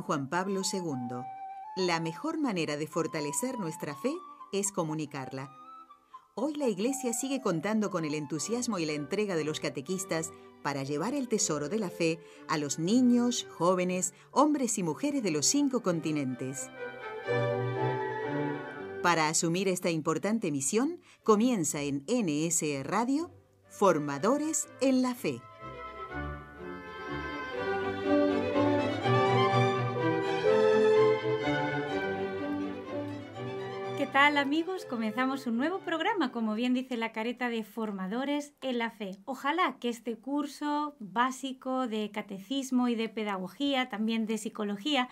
Juan Pablo II. La mejor manera de fortalecer nuestra fe es comunicarla. Hoy la Iglesia sigue contando con el entusiasmo y la entrega de los catequistas para llevar el tesoro de la fe a los niños, jóvenes, hombres y mujeres de los cinco continentes. Para asumir esta importante misión, comienza en NS Radio Formadores en la Fe. tal amigos? Comenzamos un nuevo programa, como bien dice la careta de formadores en la fe. Ojalá que este curso básico de catecismo y de pedagogía, también de psicología,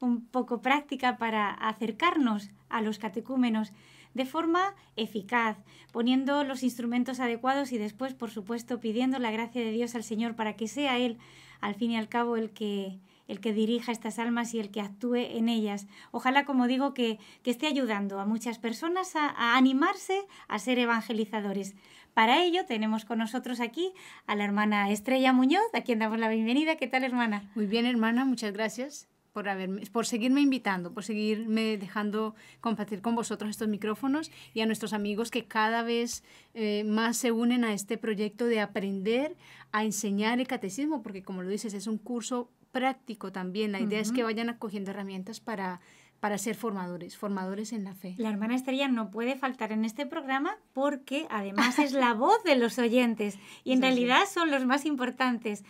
un poco práctica para acercarnos a los catecúmenos de forma eficaz, poniendo los instrumentos adecuados y después, por supuesto, pidiendo la gracia de Dios al Señor para que sea Él, al fin y al cabo, el que el que dirija estas almas y el que actúe en ellas. Ojalá, como digo, que, esté ayudando a muchas personas a, animarse a ser evangelizadores. Para ello tenemos con nosotros aquí a la hermana Estrella Muñoz, a quien damos la bienvenida. ¿Qué tal, hermana? Muy bien, hermana, muchas gracias por, haberme, por seguirme invitando, por seguirme dejando compartir con vosotros estos micrófonos y a nuestros amigos que cada vez eh, más se unen a este proyecto de aprender a enseñar el catecismo, porque como lo dices, es un curso práctico también. La idea es que vayan acogiendo herramientas para, para ser formadores, formadores en la fe. La hermana Estrella no puede faltar en este programa porque además es la voz de los oyentes y en realidad son los más importantes.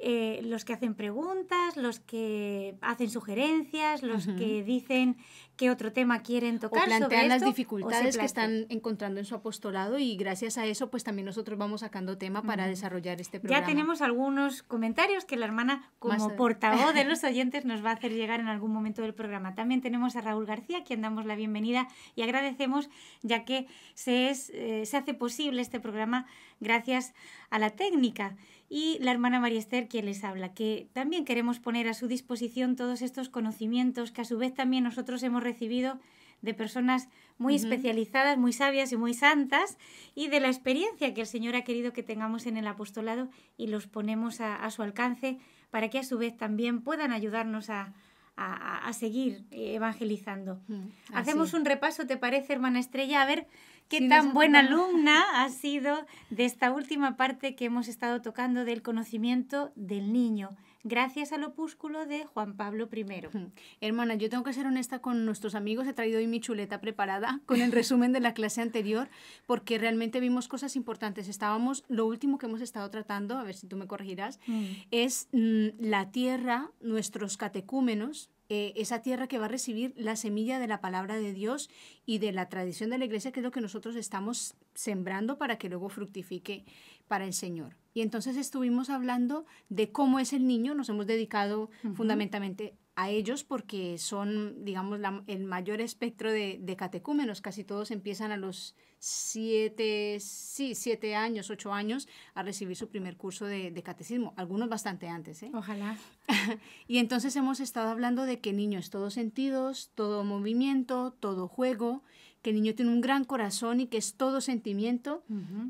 Eh, los que hacen preguntas, los que hacen sugerencias, los que dicen qué otro tema quieren tocar. plantean las dificultades que están encontrando en su apostolado y gracias a eso pues también nosotros vamos sacando tema para desarrollar este programa. Ya tenemos algunos comentarios que la hermana como portavoz de los oyentes nos va a hacer llegar en algún momento del programa. También tenemos a Raúl García, a quien damos la bienvenida y agradecemos ya que se, es, eh, se hace posible este programa gracias a la técnica y la hermana María Esther quien les habla, que también queremos poner a su disposición todos estos conocimientos que a su vez también nosotros hemos recibido de personas muy especializadas, muy sabias y muy santas, y de la experiencia que el Señor ha querido que tengamos en el apostolado y los ponemos a su alcance para que a su vez también puedan ayudarnos a, a, seguir evangelizando. Mm, Hacemos un repaso, ¿te parece, hermana Estrella? A ver qué tan buena alumna ha sido de esta última parte que hemos estado tocando del conocimiento del niño gracias al opúsculo de Juan Pablo I. Hermana, yo tengo que ser honesta con nuestros amigos. He traído hoy mi chuleta preparada con el resumen de la clase anterior porque realmente vimos cosas importantes. Estábamos, lo último que hemos estado tratando, a ver si tú me corregirás, mm. es mm, la tierra, nuestros catecúmenos, eh, esa tierra que va a recibir la semilla de la palabra de Dios y de la tradición de la iglesia, que es lo que nosotros estamos sembrando para que luego fructifique para el Señor. Y entonces estuvimos hablando de cómo es el niño, nos hemos dedicado fundamentalmente a ellos porque son, digamos, el mayor espectro de, catecúmenos. Casi todos empiezan a los siete, sí, siete años, ocho años a recibir su primer curso de, catecismo. Algunos bastante antes, ¿eh? Ojalá. y entonces hemos estado hablando de que niño es todo sentidos, todo movimiento, todo juego que el niño tiene un gran corazón y que es todo sentimiento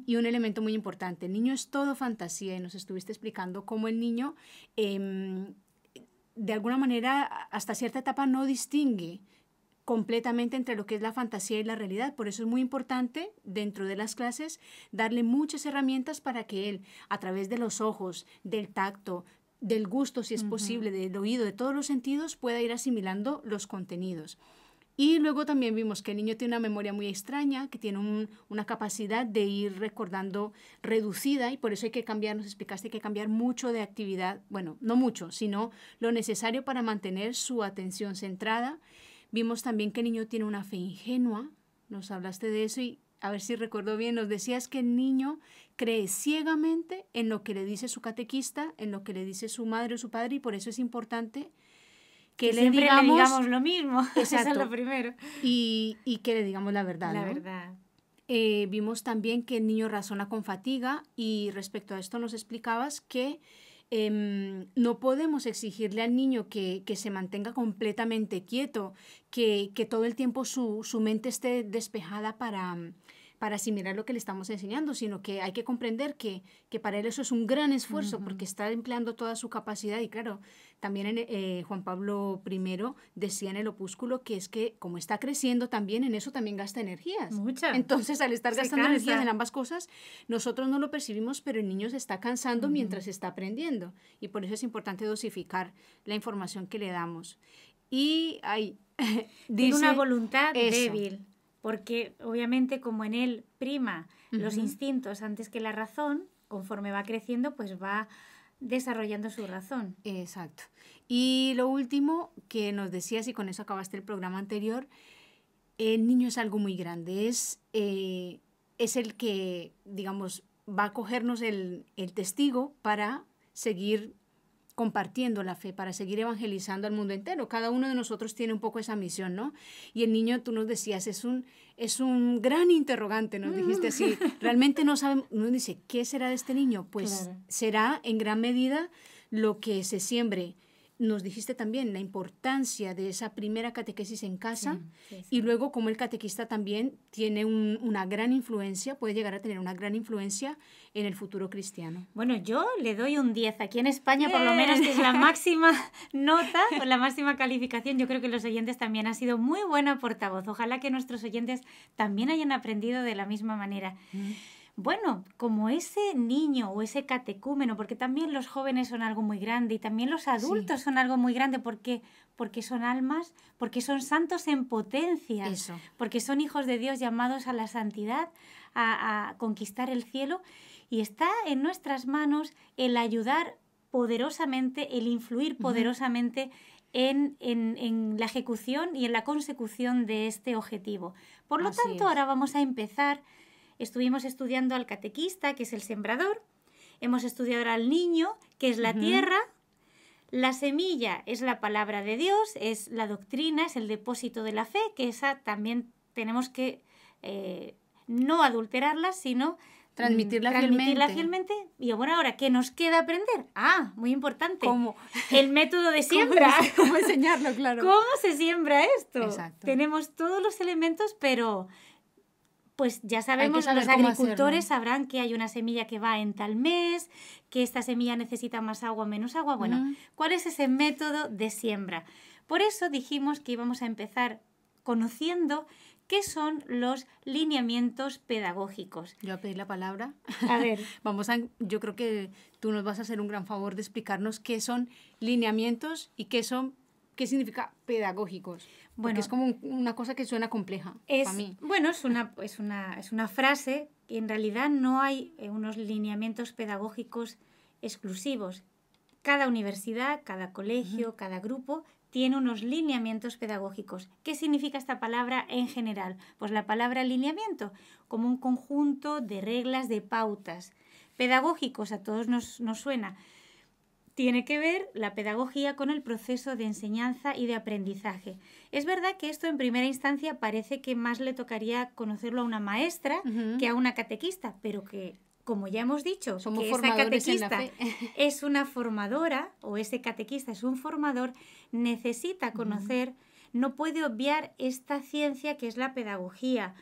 y un elemento muy importante. El niño es todo fantasía y nos estuviste explicando cómo el niño em, de alguna manera hasta cierta etapa no distingue completamente entre lo que es la fantasía y la realidad. Por eso es muy importante dentro de las clases darle muchas herramientas para que él, a través de los ojos, del tacto, del gusto, si es posible, del oído, de todos los sentidos, pueda ir asimilando los contenidos. Y luego también vimos que el niño tiene una memoria muy extraña, que tiene una capacidad de ir recordando reducida y por eso hay que cambiar, nos explicaste, hay que cambiar mucho de actividad, bueno, no mucho, sino lo necesario para mantener su atención centrada. Vimos también que el niño tiene una fe ingenua, nos hablaste de eso y a ver si recuerdo bien, nos decías que el niño cree ciegamente en lo que le dice su catequista, en lo que le dice su madre o su padre, y por eso es importante que le Siempre digamos, digamos lo mismo. Eso es lo primero. Y, que le digamos la verdad. La verdad. Eh, vimos también que el niño razona con fatiga y respecto a esto nos explicabas que em, no podemos exigirle al niño que, se mantenga completamente quieto, que, todo el tiempo su, su, mente esté despejada para, para asimilar lo que le estamos enseñando, sino que hay que comprender que, para él eso es un gran esfuerzo porque está empleando toda su capacidad y claro, también eh, Juan Pablo I decía en el opúsculo que es que como está creciendo también, en eso también gasta energías. Entonces, al estar gastando energía energías en ambas cosas, nosotros no lo percibimos, pero el niño se está cansando mientras está aprendiendo y por eso es importante dosificar la información que le damos. Y hay... dice, una voluntad débil porque obviamente como en él prima los instintos antes que la razón, conforme va creciendo, pues va desarrollando su razón. Exacto. Y lo último que nos decías, y con eso acabaste el programa anterior, el niño es algo muy grande, es, eh, el que, digamos, va a cogernos el, el testigo para seguir compartiendo la fe, para seguir evangelizando al mundo entero. Cada uno de nosotros tiene un poco esa misión, ¿no? Y el niño, tú nos decías, es un, es un gran interrogante, nos dijiste así. Mm. Realmente no sabemos, uno dice, ¿qué será de este niño? Pues será en gran medida lo que se siembre nos dijiste también la importancia de esa primera catequesis en casa y luego como el catequista también tiene una gran influencia, puede llegar a tener una gran influencia en el futuro cristiano. Bueno, yo le doy un 10. Aquí en España por lo ¡Eh! menos que es la máxima nota, con la máxima calificación. Yo creo que los oyentes también han sido muy buena portavoz. Ojalá que nuestros oyentes también hayan aprendido de la misma manera. Mm bueno, como ese niño o ese catecúmeno, porque también los jóvenes son algo muy grande y también los adultos son algo muy grande, porque porque son almas, porque son santos en potencia, porque son hijos de Dios llamados a la santidad, a, conquistar el cielo, y está en nuestras manos el ayudar poderosamente, el influir poderosamente En, la ejecución y en la consecución de este objetivo. Por lo tanto, ahora vamos a empezar estuvimos estudiando al catequista, que es el sembrador, hemos estudiado ahora al niño, que es la tierra, la semilla es la palabra de Dios, es la doctrina, es el depósito de la fe, que esa también tenemos que eh, no adulterarla, sino transmitirla, mm, fielmente. Y bueno, ahora, ¿qué nos queda aprender? Ah, muy importante. ¿Cómo? El método de siembra. ¿Cómo, ¿Cómo enseñarlo, claro? ¿Cómo se siembra esto? Exacto. Tenemos todos los elementos, pero pues ya sabemos, los agricultores sabrán que hay una semilla que va en tal mes, que esta semilla necesita más agua, menos agua. Bueno, mm. ¿cuál es ese método de siembra? Por eso dijimos que íbamos a empezar conociendo qué son los lineamientos pedagógicos. Yo voy a pedir la palabra. A ver. Vamos a, yo creo que tú nos vas a hacer un gran favor de explicarnos qué son lineamientos y qué son ¿Qué significa pedagógicos? Bueno, es como una cosa que suena compleja para mí. Bueno, es una, es, una, frase que en realidad no hay eh, unos lineamientos pedagógicos exclusivos. Cada universidad, cada colegio, cada grupo tiene unos lineamientos pedagógicos. ¿Qué significa esta palabra en general? Pues la palabra lineamiento, como un conjunto de reglas, de pautas. Pedagógicos a todos nos, nos suena tiene que ver la pedagogía con el proceso de enseñanza y de aprendizaje. Es verdad que esto en primera instancia parece que más le tocaría conocerlo a una maestra que a una catequista, pero que como ya hemos dicho, Somos que esa catequista es una formadora o ese catequista es un formador, necesita conocer, no puede obviar esta ciencia que es la pedagogía,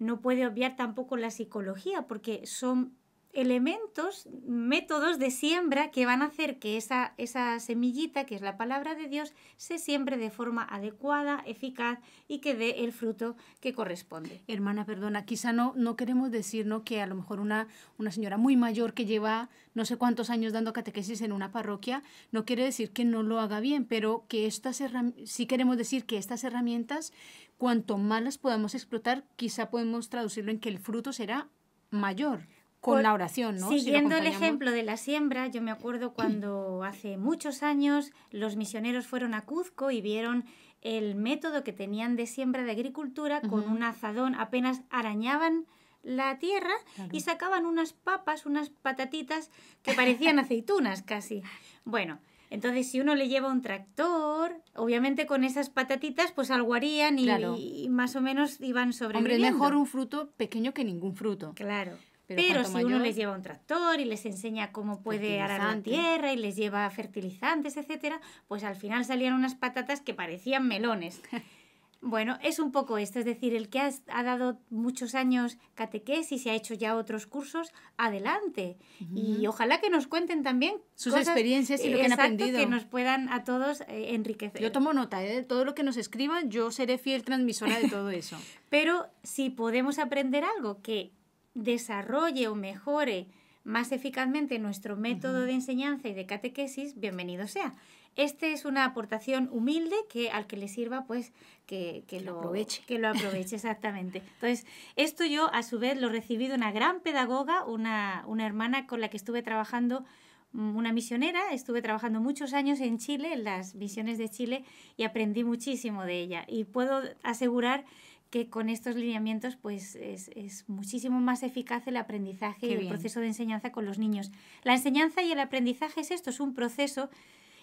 no puede obviar tampoco la psicología, porque son elementos, métodos de siembra que van a hacer que esa, esa semillita, que es la palabra de Dios, se siembre de forma adecuada, eficaz y que dé el fruto que corresponde. Hermana, perdona, quizá no, no queremos decir que a lo mejor una, una señora muy mayor que lleva no sé cuántos años dando catequesis en una parroquia, no quiere decir que no lo haga bien, pero que estas si queremos decir que estas herramientas, cuanto más las podamos explotar, quizá podemos traducirlo en que el fruto será mayor con la oración, ¿no? Siguiendo el ejemplo de la siembra, yo me acuerdo cuando hace muchos años los misioneros fueron a Cuzco y vieron el método que tenían de siembra de agricultura con un azadón, apenas arañaban la tierra y sacaban unas papas, unas patatitas que parecían aceitunas casi. Bueno, entonces, si uno le lleva un tractor, obviamente con esas patatitas, pues algo harían y, más o menos iban sobre Hombre, mejor un fruto pequeño que ningún fruto. Claro. Pero, si uno les lleva un tractor y les enseña cómo puede arar la tierra y les lleva fertilizantes, etcétera, pues al final salían unas patatas que parecían melones. Bueno, es un poco esto, es decir, el que ha, dado muchos años catequesis y se ha hecho ya otros cursos, adelante. Y ojalá que nos cuenten también sus experiencias y lo que han aprendido. que nos puedan a todos eh, enriquecer. Yo tomo nota de ¿eh? todo lo que nos escriban, yo seré fiel transmisora de todo eso. Pero si podemos aprender algo que desarrolle o mejore más eficazmente nuestro método de enseñanza y de catequesis, bienvenido sea. este es una aportación humilde que al que le sirva, pues que, que, lo, aproveche. Que lo aproveche, exactamente. Entonces, esto yo a su vez lo recibí de una gran pedagoga, una, una hermana con la que estuve trabajando, mm, una misionera, estuve trabajando muchos años en Chile, en las misiones de Chile, y aprendí muchísimo de ella. Y puedo asegurar que con estos lineamientos pues es, muchísimo más eficaz el aprendizaje y el proceso de enseñanza con los niños. La enseñanza y el aprendizaje es esto, es un proceso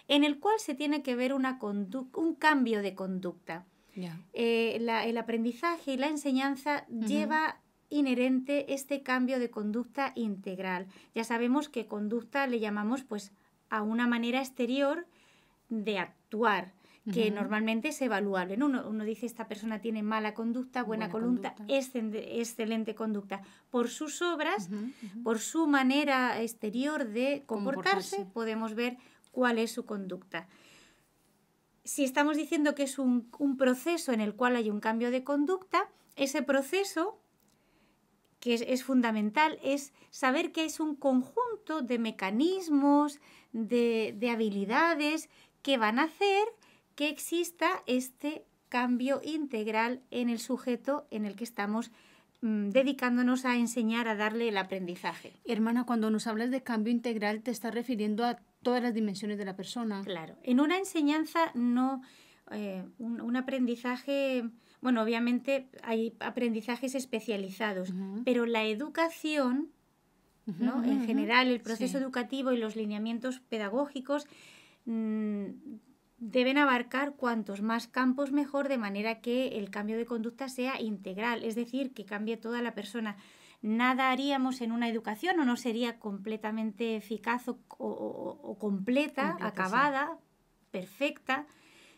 en el cual se tiene que ver una un cambio de conducta. Eh, el aprendizaje y la enseñanza lleva inherente este cambio de conducta integral. Ya sabemos que conducta le llamamos pues a una manera exterior de actuar, que normalmente es evaluable. Uno, dice, esta persona tiene mala conducta, buena, conducta, excelente conducta. Por sus obras, por su manera exterior de comportarse, podemos ver cuál es su conducta. Si estamos diciendo que es un, proceso en el cual hay un cambio de conducta, ese proceso que es, fundamental es saber que es un conjunto de mecanismos, de habilidades que van a hacer que exista este cambio integral en el sujeto en el que estamos mm, dedicándonos a enseñar, a darle el aprendizaje. Hermana, cuando nos hablas de cambio integral, te estás refiriendo a todas las dimensiones de la persona. Claro, en una enseñanza no, eh, un, aprendizaje, bueno, obviamente hay aprendizajes especializados, pero la educación, ¿no? en general, el proceso educativo y los lineamientos pedagógicos mm, deben abarcar cuantos más campos mejor, de manera que el cambio de conducta sea integral, es decir, que cambie toda la persona. Nada haríamos en una educación o no sería completamente eficaz o, o, completa, acabada, perfecta,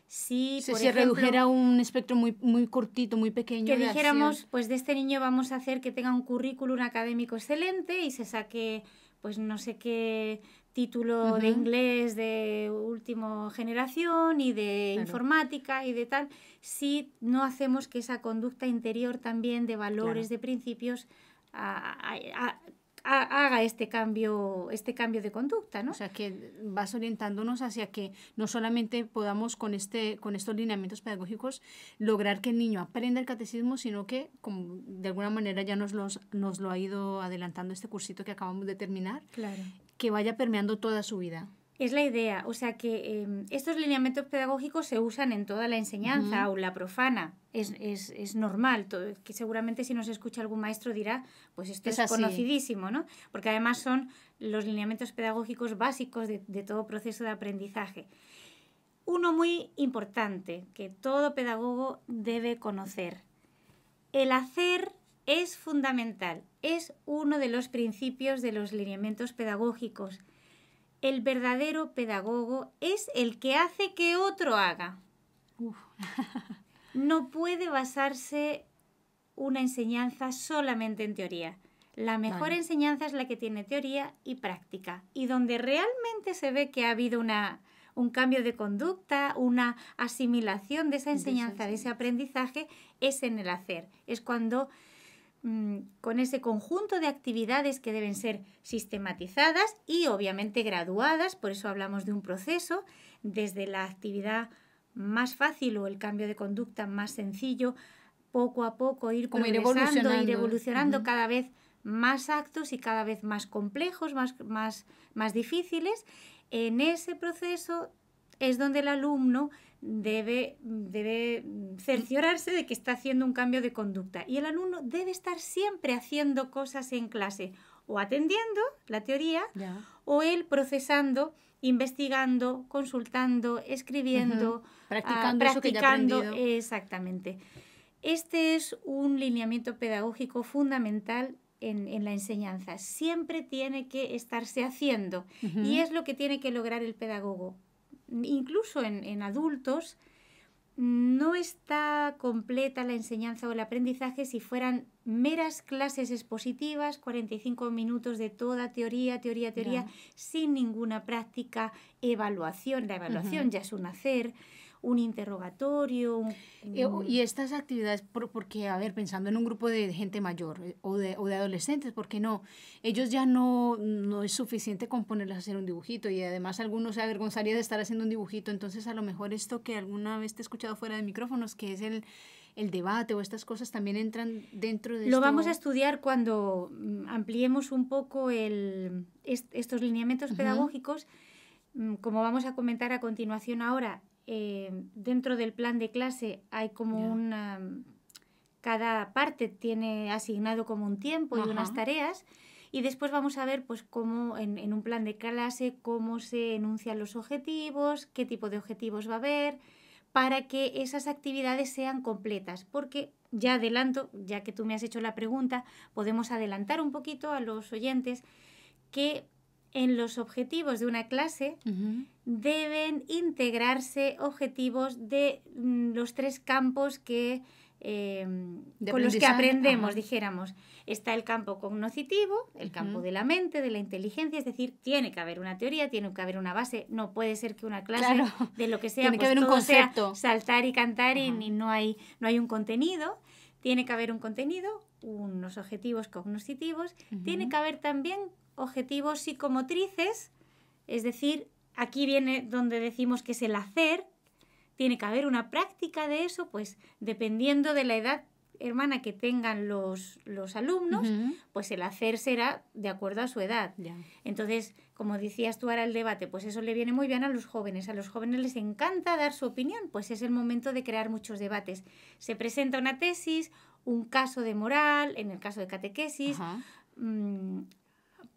si se, se redujera un espectro muy, muy cortito, muy pequeño. Que dijéramos, pues de este niño vamos a hacer que tenga un currículum académico excelente y se saque, pues no sé qué título de inglés de última generación y de informática y de tal, si no hacemos que esa conducta interior también de valores, de principios, haga este cambio, este cambio de conducta, ¿no? O sea, que vas orientándonos hacia que no solamente podamos con, este, con estos lineamientos pedagógicos lograr que el niño aprenda el catecismo, sino que como de alguna manera ya nos, los, nos lo ha ido adelantando este cursito que acabamos de terminar. Claro que vaya permeando toda su vida. Es la idea, o sea que em, estos lineamientos pedagógicos se usan en toda la enseñanza, o la aula profana, es, es, es, normal, todo, que seguramente si nos escucha algún maestro dirá, pues esto es, conocidísimo, ¿no? Porque además son los lineamientos pedagógicos básicos de, de todo proceso de aprendizaje. Uno muy importante que todo pedagogo debe conocer, el hacer es fundamental, es uno de los principios de los lineamientos pedagógicos. El verdadero pedagogo es el que hace que otro haga. no puede basarse una enseñanza solamente en teoría. La mejor enseñanza es la que tiene teoría y práctica, y donde realmente se ve que ha habido un cambio de conducta, una asimilación de esa enseñanza, de ese aprendizaje, es en el hacer. Es cuando Mm, con ese conjunto de actividades que deben ser sistematizadas y obviamente graduadas, por eso hablamos de un proceso, desde la actividad más fácil o el cambio de conducta más sencillo, poco a poco ir evolucionando, cada vez más actos y cada vez más complejos, más, más difíciles. En ese proceso es donde el alumno debe, cerciorarse de que está haciendo un cambio de conducta y el alumno debe estar siempre haciendo cosas en clase o atendiendo la teoría o él procesando, investigando, consultando, escribiendo, ah, practicando, exactamente. Este es un lineamiento pedagógico fundamental en, la enseñanza. Siempre tiene que estarse haciendo y es lo que tiene que lograr el pedagogo, incluso en, adultos, no está completa la enseñanza o el aprendizaje si fueran meras clases expositivas, 45 minutos de toda teoría, teoría, teoría, sin ninguna práctica, evaluación, la evaluación ya es un hacer, un interrogatorio. Eh, y estas actividades, porque, a ver, pensando en un grupo de gente mayor eh, o de, o de adolescentes, porque no, ellos ya no, no es suficiente con a hacer un dibujito y además algunos se avergonzaría de estar haciendo un dibujito, entonces a lo mejor esto que alguna vez te he escuchado fuera de micrófonos, que es el debate o estas cosas también entran dentro de... Lo vamos a estudiar cuando mm, ampliemos un poco el, estos lineamientos pedagógicos, mm, como vamos a comentar a continuación ahora, eh, dentro del plan de clase hay como una... Mm, cada parte tiene asignado como un tiempo y unas tareas. Y después vamos a ver pues cómo en, un plan de clase cómo se enuncian los objetivos, qué tipo de objetivos va a haber, para que esas actividades sean completas. Porque ya adelanto, ya que tú me has hecho la pregunta, podemos adelantar un poquito a los oyentes que en los objetivos de una clase deben integrarse objetivos de mm, los tres campos que, em, con los que aprendemos, dijéramos. Está el campo cognoscitivo, el campo de la mente, de la inteligencia, es decir, tiene que haber una teoría, tiene que haber una base, no puede ser que una clase de lo que sea, pues, un concepto. saltar y cantar y, no, hay, no hay un contenido. Tiene que haber un contenido, unos objetivos cognoscitivos, tiene que haber también objetivos psicomotrices, es decir, aquí viene donde decimos que es el hacer, tiene que haber una práctica de eso, pues dependiendo de la edad hermana que tengan los, los alumnos, pues el hacer será de acuerdo a su edad. Entonces, como decías tú ahora el debate, pues eso le viene muy bien a los jóvenes. A los jóvenes les encanta dar su opinión, pues es el momento de crear muchos debates. Se presenta una tesis, un caso de moral, en el caso de catequesis,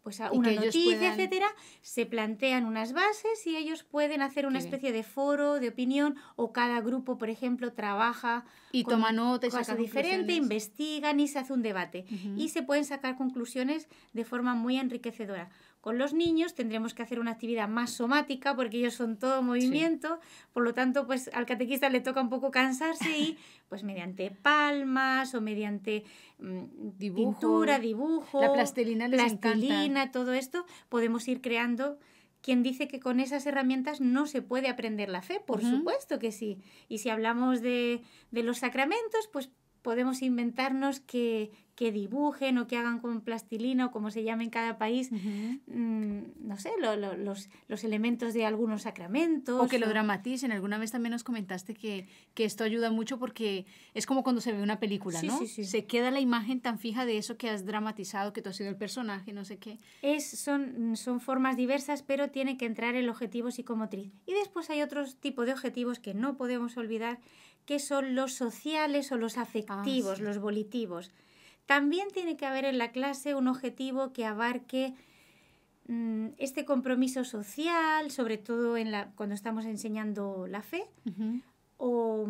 pues a ah, una noticia, etcétera, se plantean unas bases y ellos pueden hacer una especie de foro, de opinión, o cada grupo, por ejemplo, trabaja y toma notas cosa diferente, investigan y se hace un debate. Y se pueden sacar conclusiones de forma muy enriquecedora. Con los niños tendremos que hacer una actividad más somática porque ellos son todo movimiento, por lo tanto, pues al catequista le toca un poco cansarse y pues mediante palmas o mediante mm, pintura, dibujo, la plastilina, todo esto, podemos ir creando quien dice que con esas herramientas no se puede aprender la fe, por supuesto que sí. Y si hablamos de, de, los sacramentos, pues podemos inventarnos que, que dibujen o que hagan con plastilina o como se llama en cada país, mm, no sé, los, los, elementos de algunos sacramentos. O que lo dramaticen. Alguna vez también nos comentaste que, que, esto ayuda mucho porque es como cuando se ve una película, ¿no? Sí, sí. Se queda la imagen tan fija de eso que has dramatizado, que tú has sido el personaje, no sé qué. Es, son, son formas diversas, pero tiene que entrar el objetivo psicomotriz. Y después hay otros tipo de objetivos que no podemos olvidar, que son los sociales o los afectivos, ah, los volitivos. También tiene que haber en la clase un objetivo que abarque mm, este compromiso social, sobre todo en la, cuando estamos enseñando la fe, mm, o,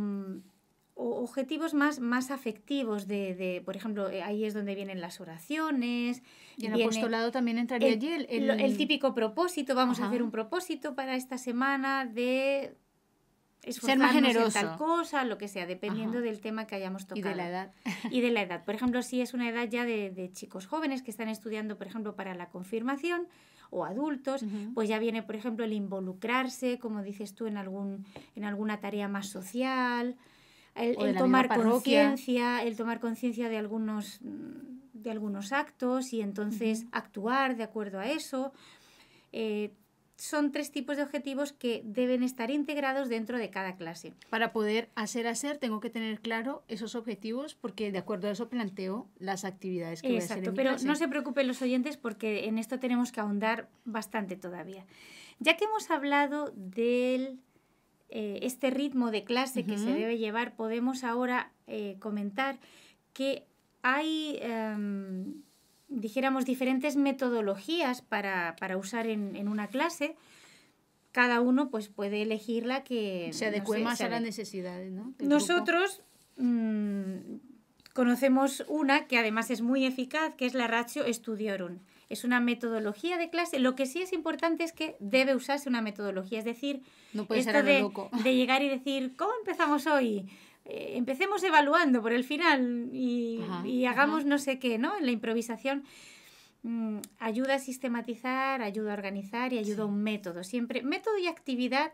objetivos más, más afectivos, de, por ejemplo, eh, ahí es donde vienen las oraciones. Y el apostolado también entraría allí. El, típico propósito, vamos a hacer un propósito para esta semana de ser más generoso. En tal cosa, lo que sea, dependiendo del tema que hayamos tocado. Y de la edad. y de la edad. Por ejemplo, si es una edad ya de, chicos jóvenes que están estudiando, por ejemplo, para la confirmación, o adultos, pues ya viene, por ejemplo, el involucrarse, como dices tú, en, algún, en alguna tarea más social, el, tomar conciencia, el tomar conciencia de algunos, de algunos actos y entonces actuar de acuerdo a eso. Eh, son tres tipos de objetivos que deben estar integrados dentro de cada clase. Para poder hacer hacer, tengo que tener claro esos objetivos porque de acuerdo a eso planteo las actividades que voy a hacer. pero no se preocupen los oyentes porque en esto tenemos que ahondar bastante todavía. Ya que hemos hablado del eh, este ritmo de clase que se debe llevar, podemos ahora eh, comentar que hay em, dijéramos, diferentes metodologías para, usar en, una clase. Cada uno pues puede elegir la que... Se adecue más a las necesidades, ¿no? Nosotros mm, conocemos una que además es muy eficaz, que es la ratio studiorum. Es una metodología de clase. Lo que sí es importante es que debe usarse una metodología. Es decir, no puede esto de llegar y decir, ¿cómo empezamos hoy? Eh, empecemos evaluando por el final y, hagamos no sé qué, ¿no? En la improvisación mm, ayuda a sistematizar, ayuda a organizar y ayuda a un método. Siempre método y actividad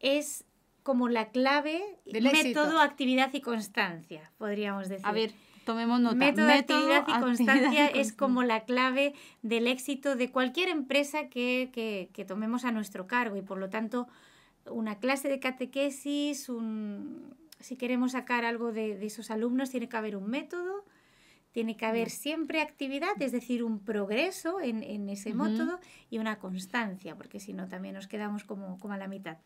es como la clave, Del método, actividad y constancia, podríamos decir. A ver, tomemos nota. Método, actividad y constancia es como la clave del éxito de cualquier empresa que, que, tomemos a nuestro cargo y por lo tanto una clase de catequesis, un, si queremos sacar algo de, esos alumnos, tiene que haber un método, tiene que haber mm. siempre actividad, es decir, un progreso en, ese método y una constancia, porque si no también nos quedamos como, como a la mitad.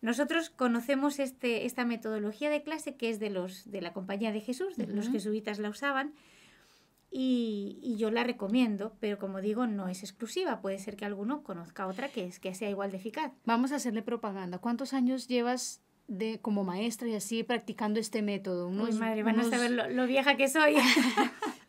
Nosotros conocemos este, esta metodología de clase que es de, los, de la Compañía de Jesús, de, los jesuitas la usaban, y, yo la recomiendo, pero como digo, no es exclusiva, puede ser que alguno conozca otra que, es, que sea igual de eficaz. Vamos a hacerle propaganda. ¿Cuántos años llevas de, como maestra y así practicando este método. Unos, madre, van a saber lo, vieja que soy.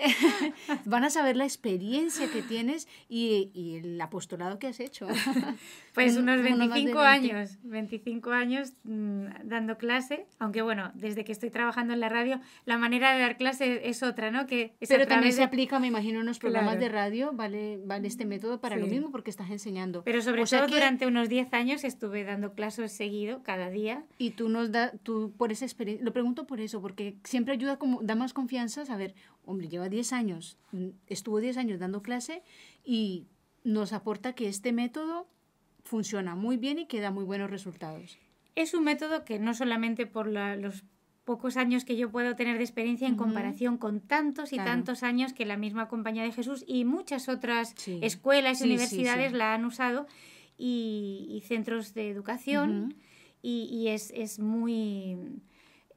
Van a saber la experiencia que tienes y, el apostolado que has hecho. pues unos 25 años, 25 años mm, dando clase, aunque bueno, desde que estoy trabajando en la radio, la manera de dar clase es otra, ¿no? Que Pero también se aplica, me imagino, en los programas de radio, vale, vale este método para lo mismo porque estás enseñando. Pero sobre todo durante unos 10 años estuve dando clases seguido, cada día. Y tú nos da, tú por esa experiencia, lo pregunto por eso, porque siempre ayuda como, da más confianza saber, hombre, lleva 10 años, estuvo 10 años dando clase y nos aporta que este método funciona muy bien y que da muy buenos resultados. Es un método que no solamente por los pocos años que yo puedo tener de experiencia en comparación con tantos y tantos años que la misma Compañía de Jesús y muchas otras escuelas y universidades la han usado y, centros de educación y, es, muy,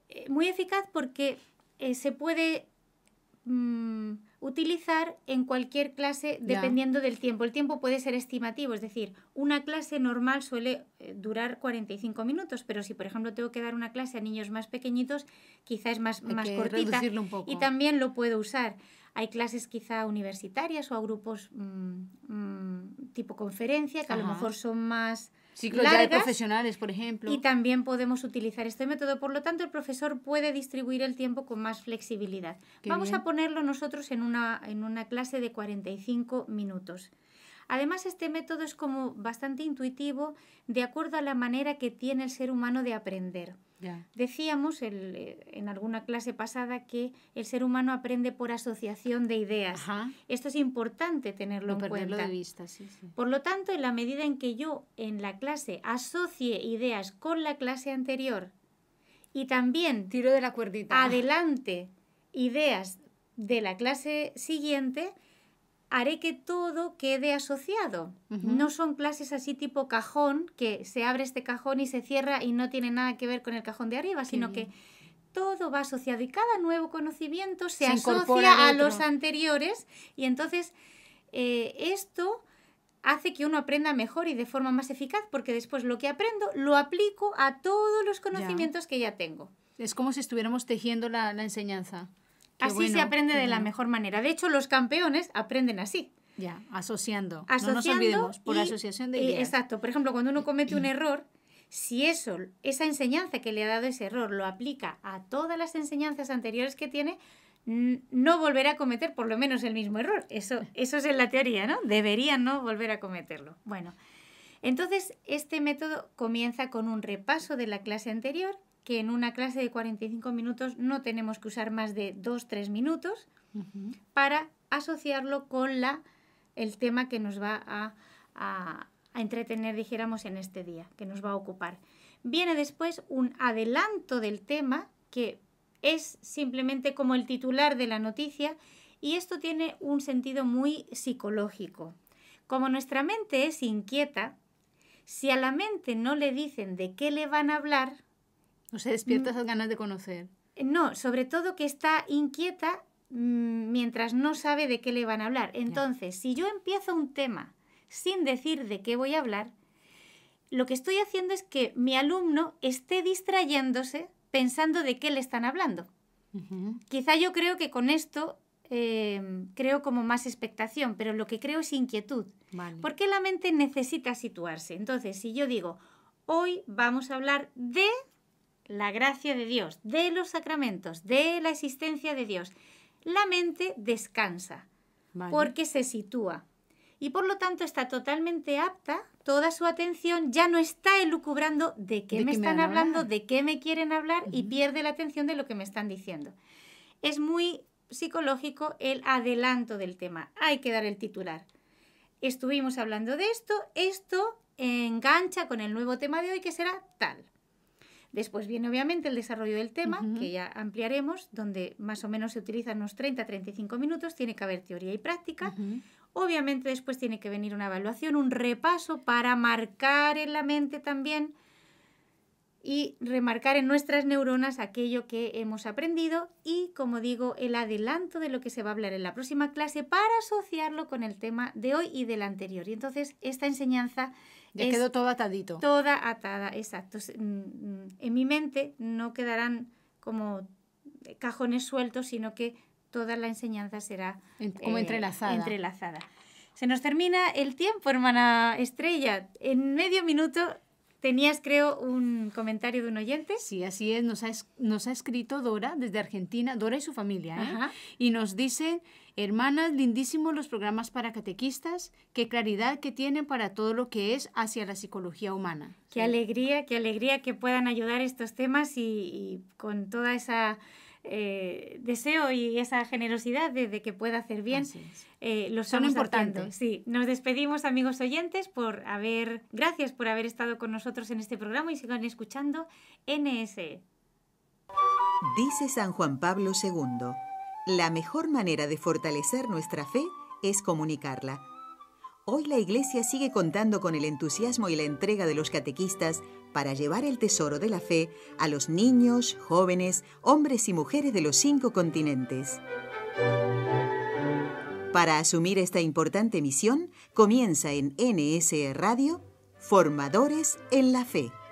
eh, muy eficaz porque eh, se puede Mm, utilizar en cualquier clase dependiendo del tiempo. El tiempo puede ser estimativo, es decir, una clase normal suele eh, durar 45 minutos, pero si por ejemplo tengo que dar una clase a niños más pequeñitos, quizás es más, cortita y también lo puedo usar. Hay clases quizá universitarias o a grupos mm, mm, tipo conferencia que a lo mejor son más Ciclos de profesionales, por ejemplo. Y también podemos utilizar este método. Por lo tanto, el profesor puede distribuir el tiempo con más flexibilidad. Vamos a ponerlo nosotros en una, en una clase de 45 minutos. Además, este método es como bastante intuitivo de acuerdo a la manera que tiene el ser humano de aprender. Decíamos eh, en alguna clase pasada que el ser humano aprende por asociación de ideas. Esto es importante tenerlo en cuenta. Por lo tanto, en la medida en que yo en la clase asocie ideas con la clase anterior y también tiro de la cuerdita. Adelante ideas de la clase siguiente, haré que todo quede asociado. No son clases así tipo cajón, que se abre este cajón y se cierra y no tiene nada que ver con el cajón de arriba, sino que todo va asociado y cada nuevo conocimiento se, asocia a los anteriores y entonces eh, esto hace que uno aprenda mejor y de forma más eficaz porque después lo que aprendo lo aplico a todos los conocimientos que ya tengo. Es como si estuviéramos tejiendo la enseñanza así se aprende de la mejor manera. De hecho, los campeones aprenden así. Ya, asociando. asociando no nos olvidemos, por la asociación de eh, ideas. exacto. Por ejemplo, cuando uno comete un error, si eso, esa enseñanza que le ha dado ese error, lo aplica a todas las enseñanzas anteriores que tiene, no volverá a cometer por lo menos el mismo error. Eso, eso es en la teoría, ¿no? Debería no volver a cometerlo. Bueno, entonces este método comienza con un repaso de la clase anterior que en una clase de 45 minutos no tenemos que usar más de 2-3 minutos para asociarlo con la, el tema que nos va a, a entretener, dijéramos, en este día, que nos va a ocupar. Viene después un adelanto del tema que es simplemente como el titular de la noticia y esto tiene un sentido muy psicológico. Como nuestra mente es inquieta, si a la mente no le dicen de qué le van a hablar, o despierta mm. esas ganas de conocer. Eh, no, sobre todo que está inquieta mm, mientras no sabe de qué le van a hablar. Entonces, si yo empiezo un tema sin decir de qué voy a hablar, lo que estoy haciendo es que mi alumno esté distrayéndose pensando de qué le están hablando. Quizá yo creo que con esto em, creo como más expectación, pero lo que creo es inquietud. Porque la mente necesita situarse. Entonces, si yo digo, hoy vamos a hablar de la gracia de Dios, de los sacramentos, de la existencia de Dios, la mente descansa porque se sitúa y por lo tanto está totalmente apta, toda su atención ya no está elucubrando de qué me están hablando, de qué me quieren hablar y pierde la atención de lo que me están diciendo. Es muy psicológico el adelanto del tema, hay que dar el titular. Estuvimos hablando de esto, esto engancha con el nuevo tema de hoy que será tal. Después viene obviamente el desarrollo del tema, que ya ampliaremos, donde más o menos se utilizan unos 30-35 minutos, tiene que haber teoría y práctica. Obviamente después tiene que venir una evaluación, un repaso para marcar en la mente también y remarcar en nuestras neuronas aquello que hemos aprendido y, como digo, el adelanto de lo que se va a hablar en la próxima clase para asociarlo con el tema de hoy y del anterior. Y entonces esta enseñanza ya quedó todo atadito. Toda atada, exacto. Mm, mm, en mi mente no quedarán como eh, cajones sueltos, sino que toda la enseñanza será como eh, entrelazada. entrelazada. Se nos termina el tiempo, hermana Estrella. En medio minuto Tenías, creo, un comentario de un oyente. Sí, así es. Nos ha, nos ha escrito Dora desde Argentina, Dora y su familia, ¿eh? y nos dice, hermanas, lindísimos los programas para catequistas, qué claridad que tienen para todo lo que es hacia la psicología humana. Qué alegría, qué alegría que puedan ayudar estos temas y con toda esa eh, deseo y esa generosidad de, que pueda hacer bien, eh, lo son importantes. Sí, nos despedimos amigos oyentes por haber, gracias por haber estado con nosotros en este programa y sigan escuchando NSE. Dice San Juan Pablo II, la mejor manera de fortalecer nuestra fe es comunicarla. Hoy la Iglesia sigue contando con el entusiasmo y la entrega de los catequistas para llevar el tesoro de la fe a los niños, jóvenes, hombres y mujeres de los cinco continentes. Para asumir esta importante misión, comienza en NS Radio Formadores en la Fe.